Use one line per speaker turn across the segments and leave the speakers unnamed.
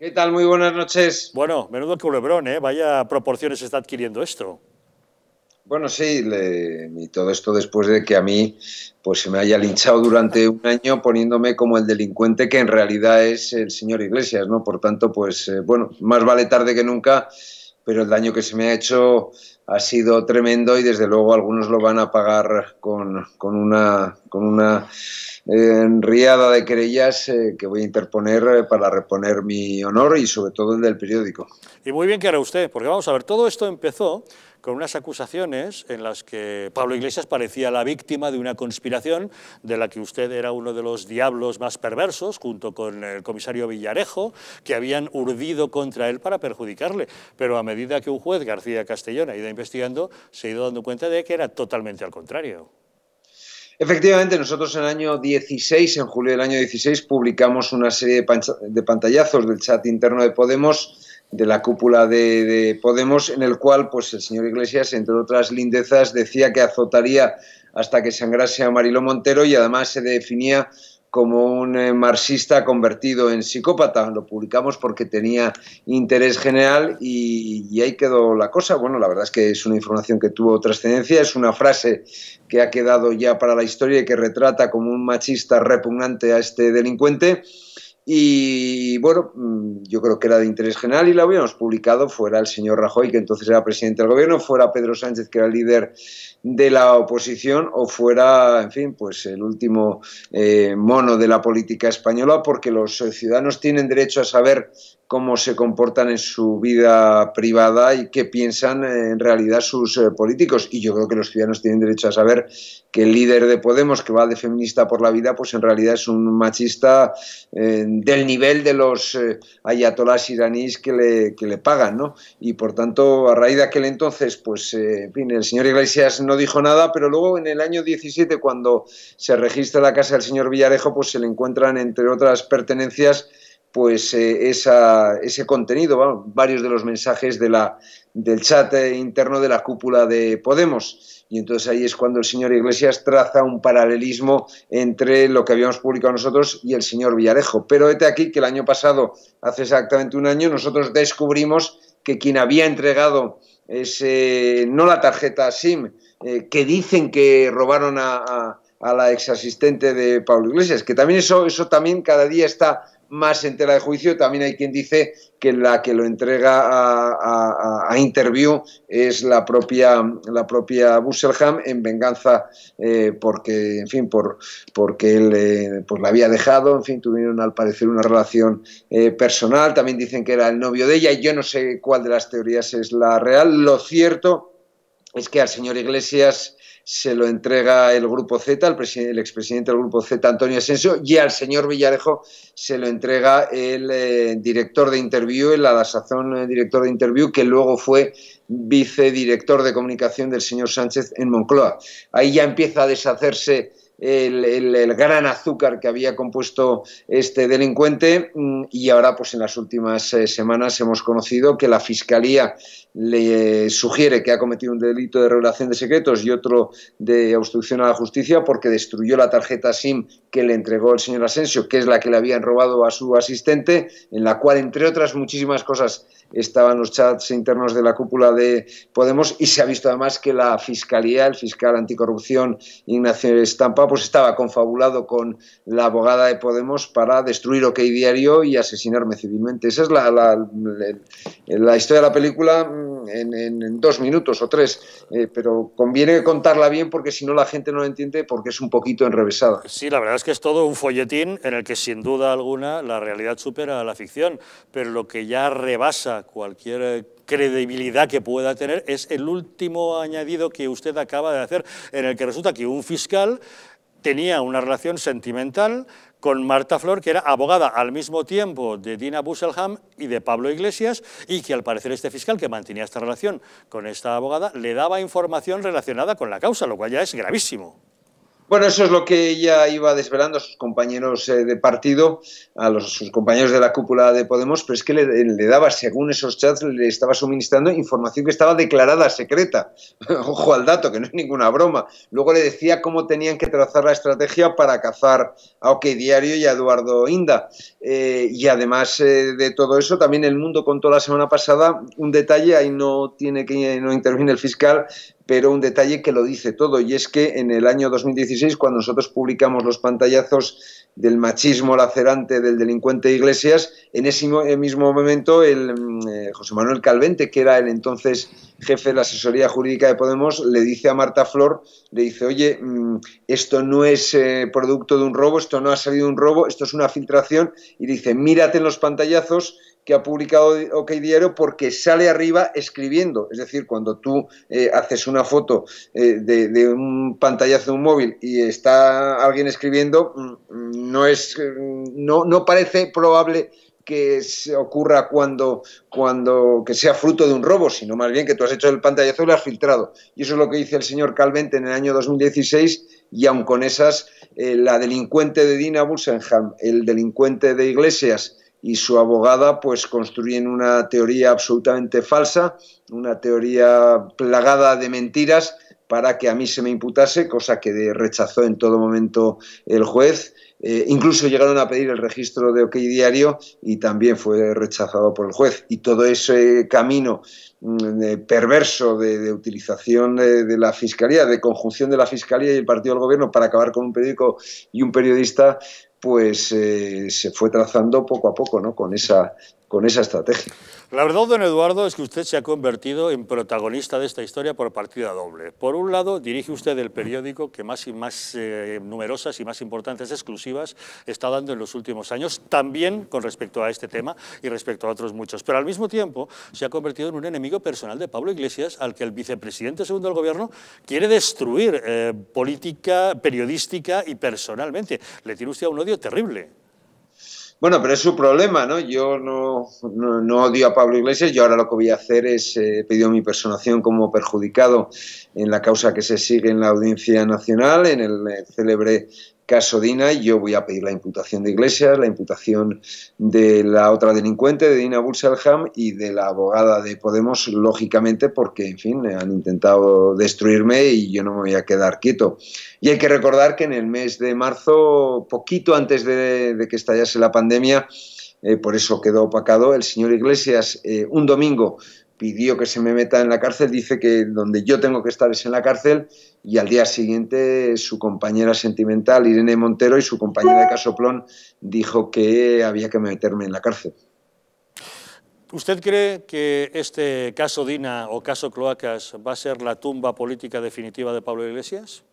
¿Qué tal? Muy buenas noches. Bueno, menudo culebrón, ¿eh? Vaya proporciones está adquiriendo esto.
Bueno, sí, y todo esto después de que a mí pues se me haya linchado durante un año poniéndome como el delincuente que en realidad es el señor Iglesias, ¿no? Por tanto, pues eh, bueno, más vale tarde que nunca, pero el daño que se me ha hecho ha sido tremendo y desde luego algunos lo van a pagar con, con una, con una eh, riada de querellas eh, que voy a interponer eh, para reponer mi honor y sobre todo el del periódico.
Y muy bien que hará usted, porque vamos a ver, todo esto empezó con unas acusaciones en las que Pablo Iglesias parecía la víctima de una conspiración de la que usted era uno de los diablos más perversos, junto con el comisario Villarejo, que habían urdido contra él para perjudicarle. Pero a medida que un juez, García Castellona, ha ido investigando, se ha ido dando cuenta de que era totalmente al contrario.
Efectivamente, nosotros en el año 16, en julio del año 16, publicamos una serie de, pantallazos del chat interno de Podemos, de la cúpula de, Podemos, en el cual pues, el señor Iglesias, entre otras lindezas, decía que azotaría hasta que sangrase a Marilo Montero y además se definía como un eh, marxista convertido en psicópata. Lo publicamos porque tenía interés general y, y, ahí quedó la cosa. Bueno, la verdad es que es una información que tuvo trascendencia, es una frase que ha quedado ya para la historia y que retrata como un machista repugnante a este delincuente. Y bueno, mm, yo creo que era de interés general y la habíamos publicado, fuera el señor Rajoy, que entonces era presidente del gobierno, fuera Pedro Sánchez, que era el líder de la oposición, o fuera, en fin, pues el último eh, mono de la política española, porque los ciudadanos tienen derecho a saber cómo se comportan en su vida privada y qué piensan eh, en realidad sus eh, políticos. Y yo creo que los ciudadanos tienen derecho a saber que el líder de Podemos, que va de feminista por la vida, pues en realidad es un machista del nivel de los eh, ayatolás iraníes que le, pagan, ¿no? Y por tanto, a raíz de aquel entonces, pues, eh, fin, el señor Iglesias no dijo nada, pero luego en el año 17, cuando se registra la casa del señor Villarejo, pues se le encuentran, entre otras pertenencias, pues eh, ese contenido, varios de los mensajes de la, del chat eh, interno de la cúpula de Podemos. Y entonces ahí es cuando el señor Iglesias traza un paralelismo entre lo que habíamos publicado nosotros y el señor Villarejo. Pero vete aquí que el año pasado, hace exactamente un año, nosotros descubrimos que quien había entregado ese, no la tarjeta SIM, eh, que dicen que robaron a a la ex asistente de Pablo Iglesias, que también eso, eso también cada día está más en tela de juicio. También hay quien dice que la que lo entrega a, interview es la propia, la propia Busselham en venganza eh, porque, en fin, por, porque él eh, pues la había dejado, en fin, tuvieron al parecer una relación eh, personal. También dicen que era el novio de ella. Yo no sé cuál de las teorías es la real. Lo cierto es que al señor Iglesias se lo entrega el Grupo Z, el, expresidente del Grupo Z, Antonio Asensio, y al señor Villarejo se lo entrega el eh, director de Interview, el a la sazón eh, director de Interview, que luego fue vicedirector de comunicación del señor Sánchez en Moncloa. Ahí ya empieza a deshacerse el, el, gran azúcar que había compuesto este delincuente mm, y ahora pues en las últimas eh, semanas hemos conocido que la Fiscalía le eh, sugiere que ha cometido un delito de revelación de secretos y otro de obstrucción a la justicia porque destruyó la tarjeta SIM que le entregó el señor Asensio, que es la que le habían robado a su asistente, en la cual, entre otras muchísimas cosas, estaban los chats internos de la cúpula de Podemos y se ha visto además que la fiscalía, el fiscal anticorrupción Ignacio Estampa, pues estaba confabulado con la abogada de Podemos para destruir OK Diario y asesinarme civilmente. Esa es la, la, la historia de la película en, dos minutos o tres, eh, pero conviene contarla bien porque si no la gente no lo entiende porque es un poquito enrevesada.
Sí, la verdad es que es todo un folletín en el que sin duda alguna la realidad supera a la ficción, pero lo que ya rebasa cualquier eh, credibilidad que pueda tener es el último añadido que usted acaba de hacer, en el que resulta que un fiscal tenía una relación sentimental con Marta Flor, que era abogada al mismo tiempo de Dina Busselham y de Pablo Iglesias, y que al parecer este fiscal que mantenía esta relación con esta abogada le daba información relacionada con la causa, lo cual ya es gravísimo. Bueno, eso es lo que
ella iba desvelando a sus compañeros eh, de partido, a sus compañeros de la cúpula de Podemos, pero es que le, daba, según esos chats, le estaba suministrando información que estaba declarada secreta. Ojo al dato, que no es ninguna broma. Luego le decía cómo tenían que trazar la estrategia para cazar a OK Diario y a Eduardo Inda. Eh, y además eh, de todo eso, también El Mundo contó la semana pasada un detalle, ahí no tiene que no interviene el fiscal, pero un detalle que lo dice todo, y es que en el año 2016, cuando nosotros publicamos los pantallazos del machismo lacerante del delincuente Iglesias, en ese mismo momento el, mm, eh, José Manuel Calvente, que era el entonces jefe de la asesoría jurídica de Podemos, le dice a Marta Flor, le dice, oye, mm, esto no es eh, producto de un robo, esto no ha salido de un robo, esto es una filtración, y dice, mírate en los pantallazos que ha publicado OK Diario porque sale arriba escribiendo. Es decir, cuando tú eh, haces una foto eh, de, un pantallazo de un móvil y está alguien escribiendo, mm, no, es, mm, no, no parece probable que se ocurra cuando, cuando que sea fruto de un robo, sino más bien que tú has hecho el pantallazo y lo has filtrado. Y eso es lo que dice el señor Calvente en el año 2016 y aun con esas, eh, la delincuente de Dina Bussenham, el delincuente de Iglesias, y su abogada pues construyen una teoría absolutamente falsa, una teoría plagada de mentiras para que a mí se me imputase, cosa que rechazó en todo momento el juez. Eh, incluso llegaron a pedir el registro de OK Diario y también fue rechazado por el juez. Y todo ese camino mm, eh, perverso de, utilización de, de, la Fiscalía, de conjunción de la Fiscalía y el Partido del Gobierno para acabar con un periódico y un periodista, pues eh, se fue trazando poco a poco, ¿no? Con esa con esa estrategia.
La verdad, don Eduardo, es que usted se ha convertido en protagonista de esta historia por partida doble. Por un lado, dirige usted el periódico que más y más eh, numerosas y más importantes exclusivas está dando en los últimos años, también con respecto a este tema y respecto a otros muchos. Pero al mismo tiempo, se ha convertido en un enemigo personal de Pablo Iglesias, al que el vicepresidente segundo del gobierno quiere destruir eh, política, periodística y personalmente. Le tiene usted un odio terrible.
Bueno, pero es su problema, ¿no?
Yo no,
no, odio a Pablo Iglesias, yo ahora lo que voy a hacer es eh, pedir mi personación como perjudicado en la causa que se sigue en la Audiencia Nacional, en el eh, célebre caso Dina, yo voy a pedir la imputación de Iglesias, la imputación de la otra delincuente, de Dina Burselham, y de la abogada de Podemos, lógicamente, porque, en fin, han intentado destruirme y yo no me voy a quedar quieto. Y hay que recordar que en el mes de marzo, poquito antes de, que estallase la pandemia, eh, por eso quedó opacado, el señor Iglesias eh, un domingo pidió que se me meta en la cárcel, dice que donde yo tengo que estar es en la cárcel y al día siguiente su compañera sentimental, Irene Montero, y su compañera de Casoplón dijo que había que meterme en la cárcel.
¿Usted cree que este caso Dina o caso Cloacas va a ser la tumba política definitiva de Pablo Iglesias?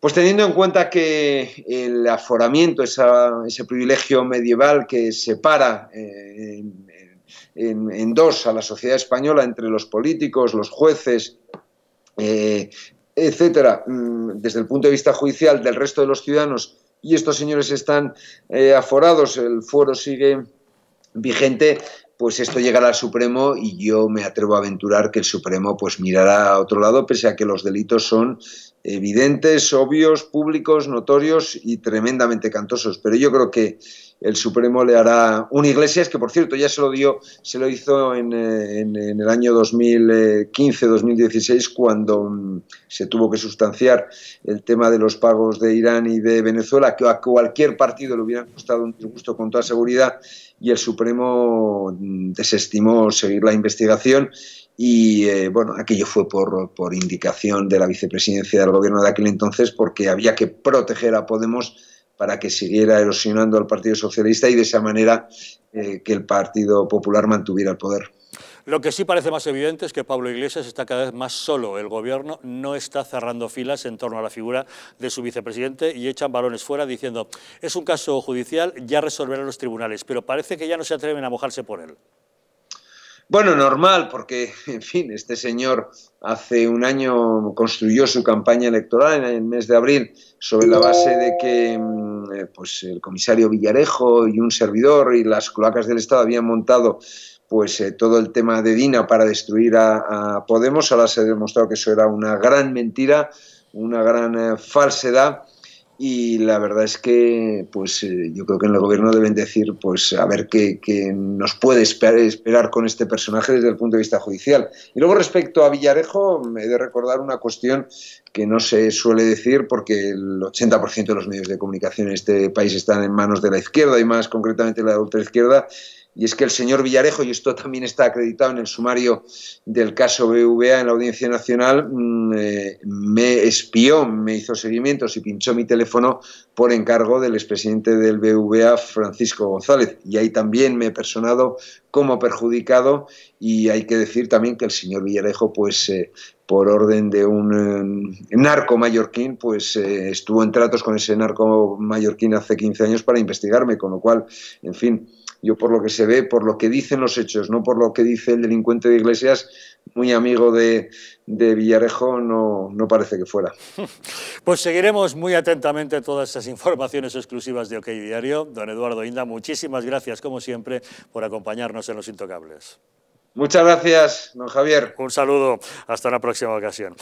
Pues teniendo en cuenta que
el aforamiento, ese privilegio medieval que separa
eh,
en, dos a la sociedad española entre los políticos, los jueces, eh, etcétera, mm, desde el punto de vista judicial del resto de los ciudadanos y estos señores están eh, aforados, el fuero sigue vigente, pues esto llegará al Supremo y yo me atrevo a aventurar que el Supremo pues mirará a otro lado, pese a que los delitos son evidentes, obvios, públicos, notorios y tremendamente cantosos. Pero yo creo que el Supremo le hará un Iglesias, que por cierto ya se lo dio, se lo hizo en, eh, el año 2015-2016, cuando mm, se tuvo que sustanciar el tema de los pagos de Irán y de Venezuela, que a cualquier partido le hubiera costado un disgusto con toda seguridad, y el Supremo mm, desestimó seguir la investigación y eh, bueno, aquello fue por, por, indicación de la vicepresidencia del gobierno de aquel entonces porque había que proteger a Podemos para que siguiera erosionando al Partido Socialista y de esa manera eh, que el Partido Popular mantuviera el poder.
Lo que sí parece más evidente es que Pablo Iglesias está cada vez más solo. El gobierno no está cerrando filas en torno a la figura de su vicepresidente y echan balones fuera diciendo es un caso judicial, ya resolverán los tribunales, pero parece que ya no se atreven a mojarse por él.
Bueno, normal, porque, en fin, este señor hace un año construyó su campaña electoral en el mes de abril sobre la base de que mm, eh, pues, el comisario Villarejo y un servidor y las cloacas del Estado habían montado pues eh, todo el tema de Dina para destruir a, Podemos. Ahora se ha demostrado que eso era una gran mentira, una gran eh, falsedad y la verdad es que pues eh, yo creo que en el gobierno deben decir pues a ver qué, qué nos puede esperar, con este personaje desde el punto de vista judicial. Y luego respecto a Villarejo, me he de recordar una cuestión que no se suele decir porque el 80% de los medios de comunicación en este país están en manos de la izquierda y más concretamente la ultraizquierda y es que el señor Villarejo, y esto también está acreditado en el sumario del caso BVA en la Audiencia Nacional, mm, eh, me espió, me hizo seguimientos y pinchó mi teléfono por encargo del expresidente del BVA, Francisco González. Y ahí también me he personado como perjudicado y hay que decir también que el señor Villarejo, pues... Eh, por orden de un eh, narco mallorquín, pues estuvo en tratos con ese narco mallorquín hace 15 años para investigarme, con lo cual, en fin, yo por lo que se ve, por lo que dicen los hechos, no por lo que dice el delincuente de Iglesias, muy amigo de, Villarejo, no, no parece que fuera.
Pues seguiremos muy atentamente todas esas informaciones exclusivas de OK Diario. Don Eduardo Inda, muchísimas gracias, como siempre, por acompañarnos en Los Intocables. Muchas gracias, don Javier. Un saludo. Hasta una próxima ocasión.